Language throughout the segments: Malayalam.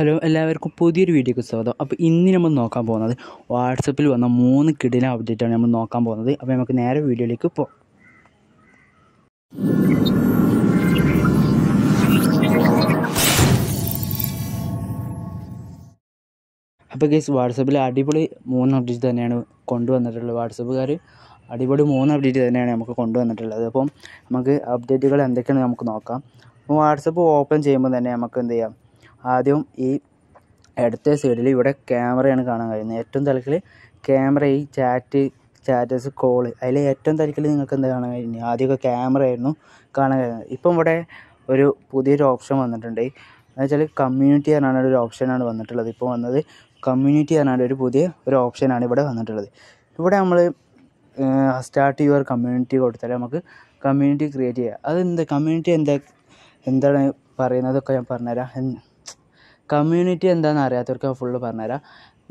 ഹലോ എല്ലാവർക്കും പുതിയൊരു വീഡിയോക്ക് സ്വാഗതം അപ്പോൾ ഇന്ന് നമ്മൾ നോക്കാൻ പോകുന്നത് വാട്സപ്പിൽ വന്ന മൂന്ന് കിടിലൻ അപ്ഡേറ്റാണ് നമ്മൾ നോക്കാൻ പോകുന്നത് അപ്പോൾ നമുക്ക് നേരെ വീഡിയോയിലേക്ക് പോകാം അപ്പോൾ ഗേസ് വാട്സപ്പിൽ അടിപൊളി മൂന്ന് അപ്ഡേറ്റ് തന്നെയാണ് കൊണ്ടുവന്നിട്ടുള്ളത് വാട്സപ്പുകാർ അടിപൊളി മൂന്ന് അപ്ഡേറ്റ് തന്നെയാണ് നമുക്ക് കൊണ്ടുവന്നിട്ടുള്ളത് അപ്പം നമുക്ക് അപ്ഡേറ്റുകൾ എന്തൊക്കെയാണ് നമുക്ക് നോക്കാം വാട്സപ്പ് ഓപ്പൺ ചെയ്യുമ്പോൾ തന്നെ നമുക്ക് എന്ത് ചെയ്യാം ആദ്യം ഈ ഇടത്തെ സൈഡിൽ ഇവിടെ ക്യാമറയാണ് കാണാൻ കഴിയുന്നത് ഏറ്റവും തലക്കിൽ ക്യാമറ ഈ ചാറ്റ് സ്റ്റാറ്റസ് കോള് അതിൽ ഏറ്റവും തലക്കിൽ നിങ്ങൾക്ക് എന്താ കാണാൻ കഴിയുന്നത് ആദ്യമൊക്കെ ക്യാമറ ആയിരുന്നു കാണാൻ കഴിയുന്നത് ഇപ്പം ഇവിടെ ഒരു പുതിയൊരു ഓപ്ഷൻ വന്നിട്ടുണ്ട് എന്നുവെച്ചാൽ കമ്മ്യൂണിറ്റി പറഞ്ഞാണ് ഒരു ഓപ്ഷനാണ് വന്നിട്ടുള്ളത് ഇപ്പോൾ വന്നത് കമ്മ്യൂണിറ്റി പറഞ്ഞാൽ ഒരു പുതിയ ഒരു ഓപ്ഷനാണ് ഇവിടെ വന്നിട്ടുള്ളത് ഇവിടെ നമ്മൾ സ്റ്റാർട്ട് യുവർ കമ്മ്യൂണിറ്റി കൊടുത്താൽ നമുക്ക് കമ്മ്യൂണിറ്റി ക്രിയേറ്റ് ചെയ്യാം എന്താ കമ്മ്യൂണിറ്റി എന്താ എന്താണ് പറയുന്നതൊക്കെ ഞാൻ പറഞ്ഞുതരാം കമ്മ്യൂണിറ്റി എന്താണെന്ന് അറിയാത്തവർക്ക് ഞാൻ ഫുള്ള് പറഞ്ഞുതരാം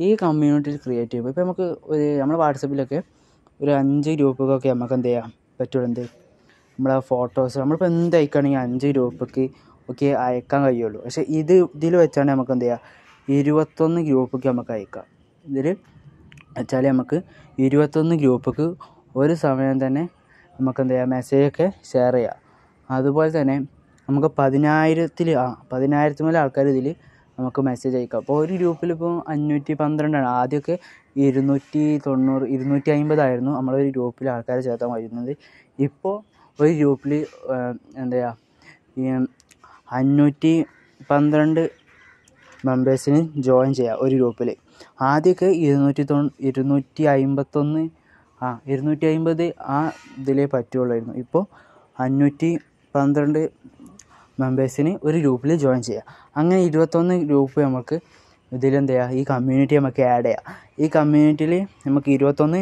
ഈ കമ്മ്യൂണിറ്റി ക്രിയേറ്റ് ചെയ്യുമ്പോൾ ഇപ്പോൾ നമുക്ക് ഒരു നമ്മുടെ വാട്സപ്പിലൊക്കെ ഒരു അഞ്ച് ഗ്രൂപ്പുകൾക്കൊക്കെ നമുക്ക് എന്ത് ചെയ്യാം പറ്റുള്ളൂ എന്ത് നമ്മളെ ഫോട്ടോസ് നമ്മളിപ്പോൾ എന്ത് അയക്കുകയാണെങ്കിൽ അഞ്ച് ഗ്രൂപ്പൊക്കെ ഒക്കെ അയക്കാൻ കഴിയുള്ളൂ പക്ഷേ ഇത് ഇതിൽ വെച്ചാണ് നമുക്ക് എന്ത് ചെയ്യാം ഇരുപത്തൊന്ന് ഗ്രൂപ്പൊക്കെ നമുക്ക് അയക്കാം ഇതിൽ വെച്ചാൽ നമുക്ക് ഇരുപത്തൊന്ന് ഗ്രൂപ്പൊക്കെ ഒരു സമയം തന്നെ നമുക്ക് എന്ത് ചെയ്യാം ഒക്കെ ഷെയർ ചെയ്യാം അതുപോലെ തന്നെ നമുക്ക് പതിനായിരത്തിൽ ആ പതിനായിരത്തിൽ മേലെ ആൾക്കാർ ഇതിൽ നമുക്ക് മെസ്സേജ് അയക്കാം അപ്പോൾ ഒരു ഗ്രൂപ്പിൽ ഇപ്പോൾ അഞ്ഞൂറ്റി പന്ത്രണ്ടാണ് ആദ്യമൊക്കെ ഇരുന്നൂറ്റി തൊണ്ണൂറ് ഇരുന്നൂറ്റി അമ്പതായിരുന്നു നമ്മളൊരു ഗ്രൂപ്പിൽ ആൾക്കാരെ ചേർത്താൻ വരുന്നത് ഇപ്പോൾ ഒരു ഗ്രൂപ്പിൽ എന്താ ഈ അഞ്ഞൂറ്റി പന്ത്രണ്ട് മെമ്പേഴ്സിന് ജോയിൻ ചെയ്യാം ഒരു ഗ്രൂപ്പിൽ ആദ്യമൊക്കെ ഇരുന്നൂറ്റി തൊ ഇരുന്നൂറ്റി അമ്പത്തൊന്ന് ആ ഇരുന്നൂറ്റി അമ്പത് ആ ഇതിലേ പറ്റുള്ളായിരുന്നു ഇപ്പോൾ അഞ്ഞൂറ്റി പന്ത്രണ്ട് മെമ്പേഴ്സിന് ഒരു ഗ്രൂപ്പിൽ ജോയിൻ ചെയ്യാം അങ്ങനെ ഇരുപത്തൊന്ന് ഗ്രൂപ്പ് നമുക്ക് ഇതിലെന്ത് ചെയ്യുക ഈ കമ്മ്യൂണിറ്റി നമുക്ക് ആഡ് ചെയ്യാം ഈ കമ്മ്യൂണിറ്റിയിൽ നമുക്ക് ഇരുപത്തൊന്ന്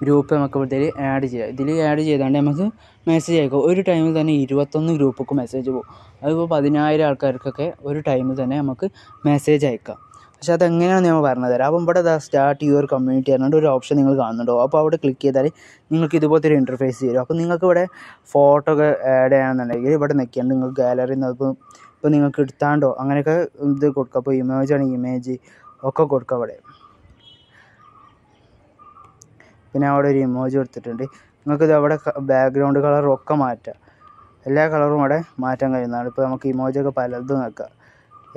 ഗ്രൂപ്പ് നമുക്ക് ഇതിൽ ആഡ് ചെയ്യാം ഇതിൽ ആഡ് ചെയ്താണ്ട് നമുക്ക് മെസ്സേജ് അയക്കും ഒരു ടൈമിൽ തന്നെ ഇരുപത്തൊന്ന് ഗ്രൂപ്പൊക്കെ മെസ്സേജ് പോകും അതിപ്പോൾ പതിനായിരം ആൾക്കാർക്കൊക്കെ ഒരു ടൈമിൽ തന്നെ നമുക്ക് മെസ്സേജ് അയക്കാം പക്ഷേ അതെങ്ങനെയാണ് ഞാൻ പറഞ്ഞുതരാം അപ്പം ഇവിടെ സ്റ്റാർട്ട് യുവർ കമ്മ്യൂണിറ്റി പറഞ്ഞിട്ട് ഒരു ഓപ്ഷൻ നിങ്ങൾ കാണുന്നുണ്ടോ അപ്പോൾ അവിടെ ക്ലിക്ക് ചെയ്താൽ നിങ്ങൾക്ക് ഇതുപോലത്തെ ഒരു ഇൻ്റർഫേസ് തരും അപ്പോൾ നിങ്ങൾക്ക് ഇവിടെ ഫോട്ടോ ഒക്കെ ആഡ് ചെയ്യണമെന്നുണ്ടെങ്കിൽ ഇവിടെ നിൽക്കുകയാണ് നിങ്ങൾക്ക് ഗാലറിയിൽ നിന്ന് ഇപ്പോൾ ഇപ്പോൾ നിങ്ങൾക്ക് എടുത്താണ്ടോ അങ്ങനെയൊക്കെ ഇത് കൊടുക്കുക അപ്പോൾ ആണ് ഇമേജ് ഒക്കെ കൊടുക്കുക അവിടെ പിന്നെ അവിടെ ഒരു ഇമേജ് കൊടുത്തിട്ടുണ്ട് നിങ്ങൾക്കിത് അവിടെ ബാക്ക്ഗ്രൗണ്ട് കളറും ഒക്കെ മാറ്റാം എല്ലാ കളറും അവിടെ മാറ്റാൻ കഴിയുന്നതാണ് ഇപ്പോൾ നമുക്ക് ഇമോജൊക്കെ പലതും നോക്കാം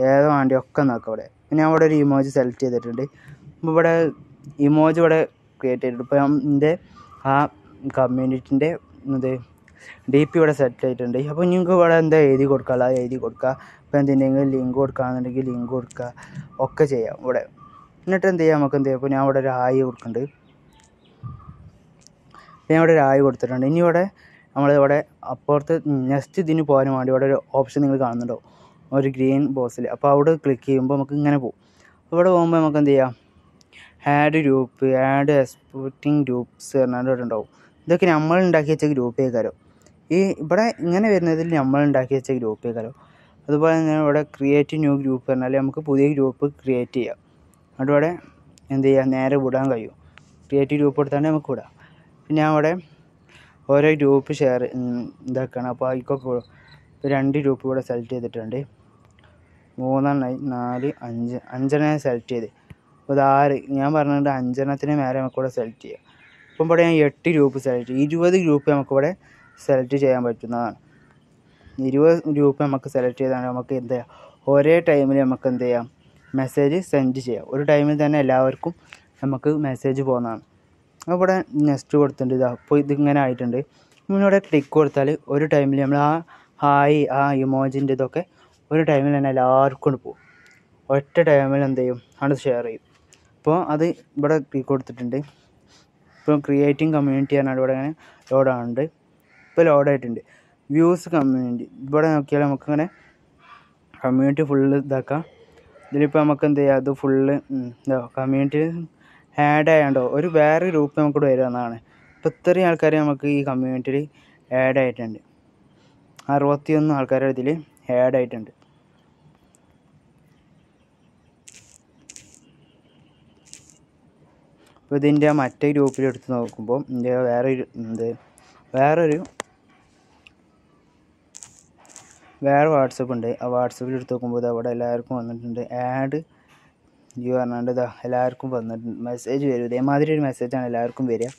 ഏത് വേണ്ടി ഒക്കെ നോക്കാം അവിടെ ഞാൻ ഇവിടെ ഒരു ഇമോജി സെലക്ട് ചെയ്തിട്ടുണ്ട് അപ്പോൾ ഇവിടെ ഇമോജ് ഇവിടെ ക്രിയേറ്റ് ചെയ്തിട്ടുണ്ട് ഇപ്പോൾ എൻ്റെ ആ കമ്മ്യൂണിറ്റിൻ്റെ ഇത് ഡി പി ഇവിടെ സെറ്റ് ആയിട്ടുണ്ട് അപ്പോൾ നിങ്ങൾക്ക് ഇവിടെ എന്താ എഴുതി കൊടുക്കാനുള്ള എഴുതി കൊടുക്കുക ഇപ്പോൾ എന്തെങ്കിലും ലിങ്ക് കൊടുക്കുകയാണെന്നുണ്ടെങ്കിൽ ലിങ്ക് കൊടുക്കുക ഒക്കെ ചെയ്യാം ഇവിടെ എന്നിട്ട് എന്ത് ചെയ്യാം നമുക്ക് എന്ത് ചെയ്യാം ഞാൻ ഇവിടെ ഒരു ആയി കൊടുക്കുന്നുണ്ട് ഞാൻ ഇവിടെ ഒരു ആയി കൊടുത്തിട്ടുണ്ട് ഇനി ഇവിടെ നമ്മളിവിടെ അപ്പുറത്ത് നെക്സ്റ്റ് ഇതിന് പോകാൻ വേണ്ടി ഇവിടെ ഒരു ഓപ്ഷൻ നിങ്ങൾ കാണുന്നുണ്ടോ ഒരു ഗ്രീൻ ബോസിൽ അപ്പോൾ അവിടെ ക്ലിക്ക് ചെയ്യുമ്പോൾ നമുക്ക് ഇങ്ങനെ പോകും ഇവിടെ പോകുമ്പോൾ നമുക്ക് എന്ത് ചെയ്യാം add group add exporting groups പറഞ്ഞാൽ ഇവിടെ ഉണ്ടാവും ഇതൊക്കെ നമ്മൾ ഉണ്ടാക്കി വെച്ച ഗ്രൂപ്പ് ചെയ്താലോ ഈ ഇവിടെ ഇങ്ങനെ വരുന്നതിൽ നമ്മൾ ഉണ്ടാക്കി വെച്ച ഗ്രൂപ്പ് ചെയ്താലോ അതുപോലെ തന്നെ ഇവിടെ ക്രിയേറ്റ് ന്യൂ ഗ്രൂപ്പ് പറഞ്ഞാൽ നമുക്ക് പുതിയ ഗ്രൂപ്പ് ക്രിയേറ്റ് ചെയ്യാം ഇവിടെ എന്ത് ചെയ്യാം നേരെ വിടാൻ കഴിയും ക്രിയേറ്റീവ് ഗ്രൂപ്പ് എടുത്താണ്ട് നമുക്ക് വിടാം പിന്നെ അവിടെ ഓരോ ഗ്രൂപ്പ് ഷെയർ ഇതാക്കണം അപ്പോൾ അതിക്കൊക്കെ രണ്ട് ഗ്രൂപ്പ് ഇവിടെ സെലക്ട് ചെയ്തിട്ടുണ്ട് മൂന്നെണ്ണമായി നാല് അഞ്ച് അഞ്ചെണ്ണം ഞാൻ സെലക്ട് ചെയ്ത് അപ്പോൾ ആറ് ഞാൻ പറഞ്ഞിട്ട് അഞ്ചെണ്ണത്തിന് മേലെ നമുക്കിവിടെ സെലക്ട് ചെയ്യാം ഇപ്പം ഇവിടെ ഞാൻ എട്ട് ഗ്രൂപ്പ് സെലക്ട് ചെയ്യും ഇരുപത് ഗ്രൂപ്പ് നമുക്കിവിടെ സെലക്ട് ചെയ്യാൻ പറ്റുന്നതാണ് ഇരുപത് ഗ്രൂപ്പ് നമുക്ക് സെലക്ട് ചെയ്താണ് നമുക്ക് എന്ത് ചെയ്യാം ഒരേ ടൈമിൽ നമുക്ക് എന്ത് ചെയ്യാം മെസ്സേജ് സെൻഡ് ചെയ്യാം ഒരു ടൈമിൽ തന്നെ എല്ലാവർക്കും നമുക്ക് മെസ്സേജ് പോകുന്നതാണ് ഇവിടെ നെക്സ്റ്റ് കൊടുത്തിട്ടുണ്ട് ഇതാ അപ്പോൾ ഇതിങ്ങനെ ആയിട്ടുണ്ട് ഇവിടെ ക്ലിക്ക് കൊടുത്താൽ ഒരു ടൈമിൽ നമ്മൾ ആ ഹായ് ആ ഇമോജിൻ്റെ ഇതൊക്കെ ഒരു ടൈമിൽ തന്നെ എല്ലാവർക്കും കൊണ്ട് പോകും ഒറ്റ ടൈമിൽ എന്ത് ചെയ്യും ആണ് ഷെയർ ചെയ്യും അപ്പോൾ അത് ഇവിടെ കൊടുത്തിട്ടുണ്ട് ഇപ്പോൾ ക്രിയേറ്റിംഗ് കമ്മ്യൂണിറ്റി ആണ് ഇവിടെ ഇങ്ങനെ ലോഡാണുണ്ട് ഇപ്പോൾ ലോഡായിട്ടുണ്ട് വ്യൂസ് കമ്മ്യൂണിറ്റി ഇവിടെ നോക്കിയാൽ നമുക്കിങ്ങനെ കമ്മ്യൂണിറ്റി ഫുള്ള് ഇതാക്കാം ഇതിലിപ്പോൾ നമുക്ക് എന്ത് ചെയ്യാം അത് ഫുള്ള് എന്താ കമ്മ്യൂണിറ്റി ആഡ് ആയതുകൊണ്ടോ ഒരു വേറെ ഗ്രൂപ്പ് നമുക്കിവിടെ വരുന്നതാണ് ഇപ്പോൾ ഇത്രയും ആൾക്കാർ നമുക്ക് ഈ കമ്മ്യൂണിറ്റിയിൽ ആഡ് ആയിട്ടുണ്ട് അറുപത്തിയൊന്ന് ആൾക്കാർ ഇതിൽ ആഡ് ആയിട്ടുണ്ട് ഇപ്പോൾ ഇതിൻ്റെ മറ്റേ എടുത്ത് നോക്കുമ്പോൾ ഇതിൻ്റെ വേറൊരു എന്ത് വേറൊരു വേറെ വാട്സപ്പ് ഉണ്ട് ആ വാട്സപ്പിൽ എടുത്ത് നോക്കുമ്പോൾ അവിടെ എല്ലാവർക്കും വന്നിട്ടുണ്ട് ആഡ് ജിയോ പറഞ്ഞാണ്ട് ഇതാ എല്ലാവർക്കും വന്നിട്ടുണ്ട് മെസ്സേജ് വരും ഇതേമാതിരി ഒരു മെസ്സേജാണ് എല്ലാവർക്കും വരിക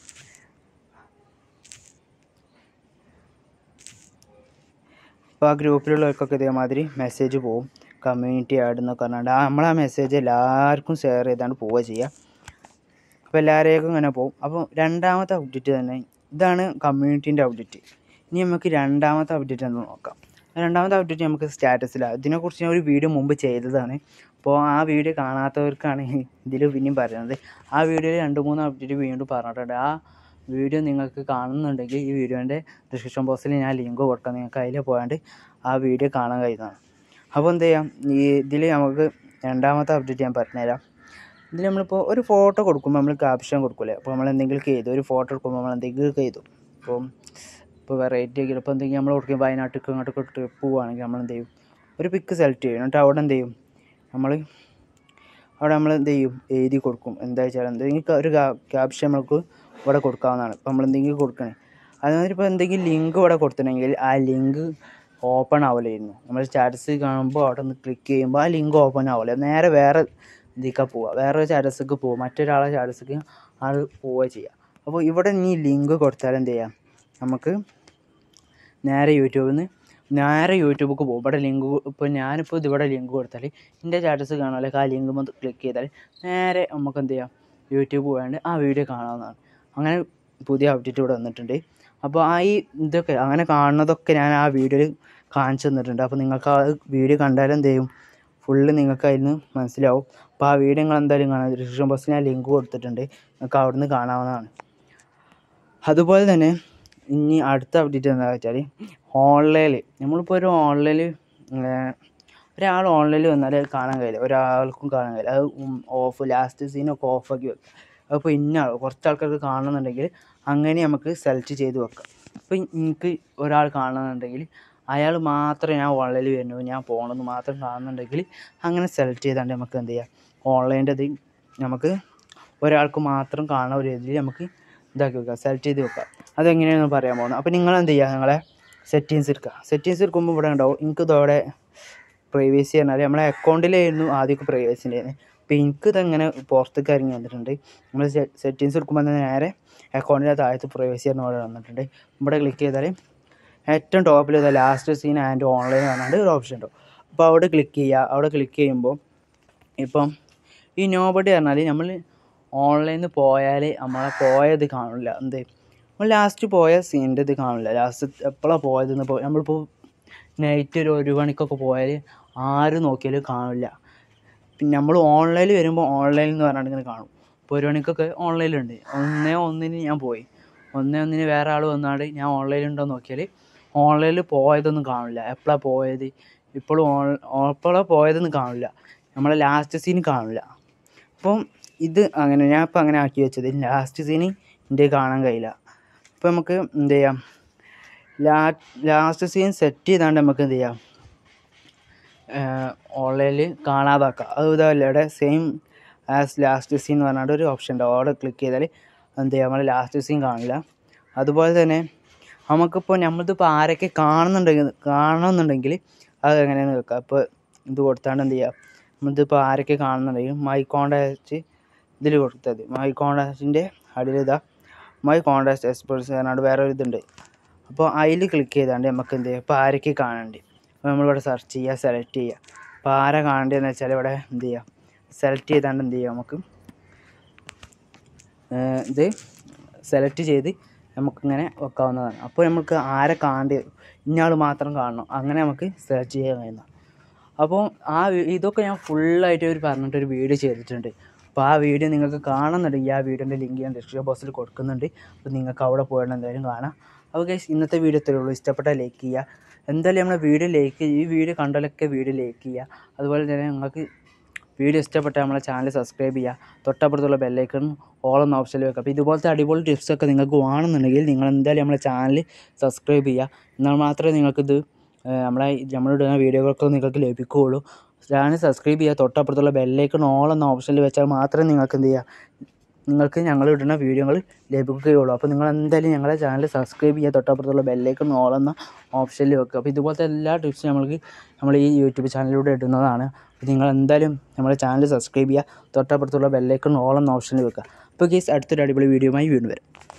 അപ്പോൾ ആ ഗ്രൂപ്പിലുള്ളവർക്കൊക്കെ ഇതേമാതിരി മെസ്സേജ് പോവും കമ്മ്യൂണിറ്റി ആഡ് എന്നൊക്കെ പറഞ്ഞാണ്ട് നമ്മളാ മെസ്സേജ് എല്ലാവർക്കും ഷെയർ ചെയ്താണ്ട് പോവുക ചെയ്യുക അപ്പോൾ എല്ലാവരേക്കും ഇങ്ങനെ പോകും അപ്പോൾ രണ്ടാമത്തെ അപ്ഡേറ്റ് തന്നെ ഇതാണ് കമ്മ്യൂണിറ്റീൻ്റെ അപ്ഡേറ്റ് ഇനി നമുക്ക് രണ്ടാമത്തെ അപ്ഡേറ്റ് എന്ന് നോക്കാം രണ്ടാമത്തെ അപ്ഡേറ്റ് നമുക്ക് സ്റ്റാറ്റസിലാണ് ഇതിനെക്കുറിച്ച് ഞാൻ ഒരു വീഡിയോ മുമ്പ് ചെയ്തതാണ് അപ്പോൾ ആ വീഡിയോ കാണാത്തവർക്കാണ് ഇതിൽ പിന്നെയും പറയുന്നത് ആ വീഡിയോയിൽ രണ്ട് മൂന്ന് അപ്ഡേറ്റ് വീണ്ടും പറഞ്ഞിട്ടുണ്ട് ആ വീഡിയോ നിങ്ങൾക്ക് കാണുന്നുണ്ടെങ്കിൽ ഈ വീഡിയോൻ്റെ ഡിസ്ക്രിപ്ഷൻ ബോക്സിൽ ഞാൻ ലിങ്ക് കൊടുക്കാം നിങ്ങൾക്ക് അതിൽ പോയാണ്ട് ആ വീഡിയോ കാണാൻ കഴിയുന്നതാണ് അപ്പോൾ എന്ത് ചെയ്യാം ഈ ഇതിൽ നമുക്ക് രണ്ടാമത്തെ അപ്ഡേറ്റ് ഞാൻ പറഞ്ഞുതരാം ഇതിൽ നമ്മളിപ്പോൾ ഒരു ഫോട്ടോ കൊടുക്കുമ്പോൾ നമ്മൾ ക്യാപ്ഷൻ കൊടുക്കില്ലേ അപ്പോൾ നമ്മൾ എന്തെങ്കിലും എഴുതും ഒരു ഫോട്ടോ എടുക്കുമ്പോൾ നമ്മൾ എന്തെങ്കിലും ചെയ്തു അപ്പം ഇപ്പോൾ വെറൈറ്റി ആക്കി ഇപ്പോൾ എന്തെങ്കിലും നമ്മൾ കൊടുക്കും വയനാട്ടിലേക്ക് അങ്ങോട്ടൊക്കെ ട്രിപ്പ് പോവുകയാണെങ്കിൽ നമ്മൾ എന്ത് ചെയ്യും ഒരു പിക്ക് സെലക്ട് ചെയ്യും എന്നിട്ട് അവിടെ എന്ത് ചെയ്യും നമ്മൾ അവിടെ നമ്മൾ എന്ത് ചെയ്യും എഴുതി കൊടുക്കും എന്താ വെച്ചാൽ എന്തെങ്കിലും ഒരു ക്യാപ്ഷൻ നമുക്ക് ഇവിടെ കൊടുക്കാവുന്നതാണ് ഇപ്പോൾ നമ്മൾ എന്തെങ്കിലും കൊടുക്കണേ അതുമാതിരി ഇപ്പോൾ എന്തെങ്കിലും ലിങ്ക് ഇവിടെ കൊടുത്തിട്ടുണ്ടെങ്കിൽ ആ ലിങ്ക് ഓപ്പൺ ആവില്ലായിരുന്നു നമ്മൾ സ്റ്റാറ്റസ് കാണുമ്പോൾ അവിടെ നിന്ന് ക്ലിക്ക് ചെയ്യുമ്പോൾ ആ ലിങ്ക് ഓപ്പൺ ആവില്ല നേരെ വേറെ ഇതിക്ക പോവുക വേറൊരു സ്റ്റാറ്റസിക്ക് പോവുക മറ്റൊരാളെ സ്റ്റാറ്റസിക്ക് ആൾ പോവുക ചെയ്യുക അപ്പോൾ ഇവിടെ നീ ലിങ്ക് കൊടുത്താൽ എന്ത് ചെയ്യാം നമുക്ക് നേരെ യൂട്യൂബിൽ നിന്ന് നേരെ യൂട്യൂബിലേക്ക് പോകും ഇവിടെ ലിങ്ക് ഇപ്പോൾ ഞാനിപ്പോൾ ഇതിവിടെ ലിങ്ക് കൊടുത്താൽ എൻ്റെ സ്റ്റാറ്റസ് കാണാൻ ആ ലിങ്ക് മൊത്തം ക്ലിക്ക് ചെയ്താൽ നേരെ നമുക്ക് എന്ത് ചെയ്യാം യൂട്യൂബ് പോയാണ്ട് ആ വീഡിയോ കാണാവുന്നതാണ് അങ്ങനെ പുതിയ അപ്ഡേറ്റ് ഇവിടെ വന്നിട്ടുണ്ട് അപ്പോൾ ആ ഈ ഇതൊക്കെ അങ്ങനെ കാണുന്നതൊക്കെ ഞാൻ ആ വീഡിയോയിൽ കാണിച്ചു തന്നിട്ടുണ്ട് അപ്പോൾ നിങ്ങൾക്ക് ആ വീഡിയോ കണ്ടാൽ എന്ത് ചെയ്യും ഫുള്ള് നിങ്ങൾക്ക് അതിൽ നിന്ന് മനസ്സിലാവും അപ്പോൾ ആ വീഡിയോ നിങ്ങൾ എന്തായാലും കാണാം ഡിസ്ക്രിപ്ഷൻ ബോക്സിൽ ഞാൻ ലിങ്ക് കൊടുത്തിട്ടുണ്ട് നിങ്ങൾക്ക് അവിടെ നിന്ന് കാണാവുന്നതാണ് അതുപോലെ തന്നെ ഇനി അടുത്ത അപ്ഡേറ്റ് എന്താ വെച്ചാൽ ഓൺലൈനിൽ നമ്മളിപ്പോൾ ഒരു ഓൺലൈനിൽ ഒരാൾ ഓൺലൈനിൽ വന്നാൽ കാണാൻ കഴിയില്ല ഒരാൾക്കും കാണാൻ കഴിയില്ല അത് ഓഫ് ലാസ്റ്റ് സീനൊക്കെ ഓഫാക്കി വെക്കും അപ്പോൾ ഇന്ന കുറച്ച് ആൾക്കാർക്ക് കാണണമെന്നുണ്ടെങ്കിൽ അങ്ങനെ നമുക്ക് സെലക്ട് ചെയ്ത് വെക്കാം അപ്പോൾ എനിക്ക് ഒരാൾ കാണണമെന്നുണ്ടെങ്കിൽ അയാൾ മാത്രം ഞാൻ വള്ളയിൽ വരുന്നു ഞാൻ പോകണമെന്ന് മാത്രം കാണുന്നുണ്ടെങ്കിൽ അങ്ങനെ സെലക്ട് ചെയ്താണ്ട് നമുക്ക് എന്ത് ചെയ്യാം ഓൺലൈൻ്റെ ഇത് നമുക്ക് ഒരാൾക്ക് മാത്രം കാണുന്ന ഒരു രീതിയിൽ നമുക്ക് ഇതാക്കി വെക്കാം സെലക്ട് ചെയ്ത് വെക്കാം അതെങ്ങനെയാണെന്ന് പറയാൻ പോകുന്നത് അപ്പോൾ നിങ്ങൾ എന്ത് ചെയ്യുക നിങ്ങളെ സെറ്റിങ്സ് എടുക്കുക സെറ്റിങ്സ് എടുക്കുമ്പോൾ ഇവിടെ ഉണ്ടാവും എനിക്ക് ഇതോടെ പ്രൈവസി പറഞ്ഞാൽ നമ്മളെ അക്കൗണ്ടിലായിരുന്നു ആദ്യമൊക്കെ പ്രൈവസി ഉണ്ടായിരുന്നത് അപ്പോൾ എനിക്ക് ഇതങ്ങനെ പുറത്തേക്ക് ഇറങ്ങി വന്നിട്ടുണ്ട് നമ്മൾ സെറ്റിങ്സ് എടുക്കുമ്പോൾ നേരെ അക്കൗണ്ടിൻ്റെ താഴത്ത് പ്രൈവസി പറഞ്ഞ ഇവിടെ വന്നിട്ടുണ്ട് ഇവിടെ ക്ലിക്ക് ചെയ്താൽ ഏറ്റവും ടോപ്പിൽ ഇതാ ലാസ്റ്റ് സീൻ ആൻഡ് ഓൺലൈൻ പറഞ്ഞാണ്ട് ഒരു ഓപ്ഷൻ ഉണ്ടോ അപ്പോൾ അവിടെ ക്ലിക്ക് ചെയ്യുക അവിടെ ക്ലിക്ക് ചെയ്യുമ്പോൾ ഇപ്പം ഈ നോബഡി പറഞ്ഞാൽ നമ്മൾ ഓൺലൈനിൽ നിന്ന് പോയാൽ നമ്മളെ പോയത് കാണില്ല എന്ത് നമ്മൾ ലാസ്റ്റ് പോയ സീൻ്റെ ഇത് കാണില്ല ലാസ്റ്റ് എപ്പോഴാണ് പോയതെന്ന് പോയി നമ്മളിപ്പോൾ നൈറ്റ് ഒരു ഒരു മണിക്കൊക്കെ പോയാൽ ആര് നോക്കിയാലും കാണില്ല പിന്നെ നമ്മൾ ഓൺലൈനിൽ വരുമ്പോൾ ഓൺലൈനിൽ എന്ന് പറഞ്ഞാൽ ഇങ്ങനെ കാണും ഇപ്പോൾ ഒരു മണിക്കൊക്കെ ഓൺലൈനിലുണ്ട് ഒന്നേ ഒന്നിന് ഞാൻ പോയി ഒന്നേ ഒന്നിന് വേറെ ആൾ വന്നാണ്ട് ഞാൻ ഓൺലൈനിലുണ്ടോ നോക്കിയാൽ ഓൺലൈനിൽ പോയതൊന്നും കാണില്ല എപ്പോഴാണ് പോയത് ഇപ്പോഴും ഓൺ എപ്പോഴാണ് പോയതെന്ന് കാണില്ല നമ്മളെ ലാസ്റ്റ് സീൻ കാണില്ല അപ്പം ഇത് അങ്ങനെ ഞാൻ ഇപ്പം അങ്ങനെ ആക്കി വെച്ചത് ലാസ്റ്റ് സീൻ എൻ്റെ കാണാൻ കഴിയില്ല അപ്പോൾ നമുക്ക് എന്ത് ചെയ്യാം ലാ ലാസ്റ്റ് സീൻ സെറ്റ് ചെയ്താണ്ട് നമുക്ക് എന്ത് ചെയ്യാം ഓൺലൈനിൽ കാണാതാക്കാം അത് ഇതല്ല ഇവിടെ സെയിം ആസ് ലാസ്റ്റ് സീൻ എന്ന് പറഞ്ഞാൽ ഒരു ഓപ്ഷൻ ഉണ്ട് അവിടെ ക്ലിക്ക് ചെയ്താൽ എന്ത് ചെയ്യാം നമ്മൾ ലാസ്റ്റ് സീൻ കാണില്ല അതുപോലെ തന്നെ നമുക്കിപ്പോൾ നമ്മളിതിപ്പോൾ ആരൊക്കെ കാണുന്നുണ്ടെങ്കിൽ കാണണമെന്നുണ്ടെങ്കിൽ അത് എങ്ങനെയാണെന്ന് വെക്കാം അപ്പോൾ ഇത് കൊടുത്താണ്ട് എന്ത് ചെയ്യുക നമ്മളിതിപ്പോൾ ആരൊക്കെ കാണുന്നുണ്ടെങ്കിൽ മൈ കോണ്ടാക്റ്റ് ഇതിൽ കൊടുത്താൽ മതി മൈ കോണ്ടാക്റ്റിൻ്റെ അടിയിലിതാ മൈ കോണ്ടാക്ട് എക്സ്പേർട്സ് പറഞ്ഞാണ്ട് വേറെ ഒരു ഇതുണ്ട് അപ്പോൾ അതിൽ ക്ലിക്ക് ചെയ്താണ്ട് നമുക്ക് എന്ത് ചെയ്യുക ഇപ്പോൾ ആരൊക്കെ കാണണ്ടേ അപ്പോൾ നമ്മളിവിടെ സെർച്ച് ചെയ്യുക സെലക്ട് ചെയ്യുക അപ്പോൾ ആരാ കാണേണ്ടതെന്ന് വെച്ചാൽ ഇവിടെ എന്ത് ചെയ്യുക സെലക്ട് ചെയ്താണ്ട് എന്ത് ചെയ്യുക നമുക്ക് ഇത് സെലക്ട് ചെയ്ത് നമുക്കിങ്ങനെ വെക്കാവുന്നതാണ് അപ്പോൾ നമുക്ക് ആരെ കാണേണ്ടി ഇന്നയാൾ മാത്രം കാണണം അങ്ങനെ നമുക്ക് സെർച്ച് ചെയ്യാൻ കഴിയുന്ന അപ്പോൾ ആ ഇതൊക്കെ ഞാൻ ഫുള്ളായിട്ട് ഒരു പറഞ്ഞിട്ട് ഒരു വീഡിയോ ചെയ്തിട്ടുണ്ട് അപ്പോൾ ആ വീഡിയോ നിങ്ങൾക്ക് കാണുന്നുണ്ടെങ്കിൽ ആ വീഡിയോൻ്റെ ലിങ്ക് ഞാൻ ഡിസ്ക്രിപ്ഷൻ ബോക്സിൽ കൊടുക്കുന്നുണ്ട് അപ്പോൾ നിങ്ങൾക്ക് അവിടെ പോയാൽ എന്തായാലും കാണാം അപ്പോൾ ഗൈസ് ഇന്നത്തെ വീഡിയോ ഇത്രയുള്ളൂ ഇഷ്ടപ്പെട്ടാൽ ലൈക്ക് ചെയ്യുക എന്തായാലും നമ്മുടെ വീഡിയോ ലൈക്ക് ഈ വീഡിയോ കണ്ടാലൊക്കെ വീഡിയോ ലൈക്ക് ചെയ്യുക അതുപോലെ തന്നെ നിങ്ങൾക്ക് വീഡിയോ ഇഷ്ടപ്പെട്ട നമ്മളെ ചാനൽ സബ്സ്ക്രൈബ് ചെയ്യുക തൊട്ടപ്പുറത്തുള്ള ബെല്ലൈക്കൺ ഓളെന്ന ഓപ്ഷനിൽ വെക്കുക അപ്പോൾ ഇതുപോലത്തെ അടിപൊളി ടിപ്സൊക്കെ നിങ്ങൾക്ക് വേണമെന്നുണ്ടെങ്കിൽ നിങ്ങൾ എന്തായാലും നമ്മളെ ചാനൽ സബ്സ്ക്രൈബ് ചെയ്യുക എന്നാൽ മാത്രമേ നിങ്ങൾക്കിത് നമ്മളെ നമ്മളിടുന്ന വീഡിയോകൾക്ക് നിങ്ങൾക്ക് ലഭിക്കുകയുള്ളൂ ചാനൽ സബ്സ്ക്രൈബ് ചെയ്യുക തൊട്ടപ്പുറത്തുള്ള ബെല്ലൈക്കൺ ഓൾ എന്ന ഓപ്ഷനിൽ വെച്ചാൽ മാത്രമേ നിങ്ങൾക്ക് എന്ത് ചെയ്യുക നിങ്ങൾക്ക് ഞങ്ങൾ ഇടുന്ന വീഡിയോകൾ ലഭിക്കുകയുള്ളൂ അപ്പോൾ നിങ്ങൾ എന്തായാലും ഞങ്ങളെ ചാനൽ സബ്സ്ക്രൈബ് ചെയ്യുക തൊട്ടപ്പുറത്തുള്ള ബെല്ലേക്ക് ഓളെന്ന ഓപ്ഷനിൽ വെക്കുക അപ്പോൾ ഇതുപോലത്തെ എല്ലാ ടിപ്സും നമ്മൾക്ക് നമ്മൾ ഈ യൂട്യൂബ് ചാനലിലൂടെ ഇടുന്നതാണ് അപ്പോൾ നിങ്ങൾ എന്തായാലും നമ്മുടെ ചാനൽ സബ്സ്ക്രൈബ് ചെയ്യുക തൊട്ടപ്പുറത്തുള്ള ബെല്ലേക്ക് ഓളെന്ന ഓപ്ഷനിൽ വെക്കുക അപ്പോൾ കേസ് അടുത്തൊരു അടിപൊളി ആയി വീണ്ടും വരും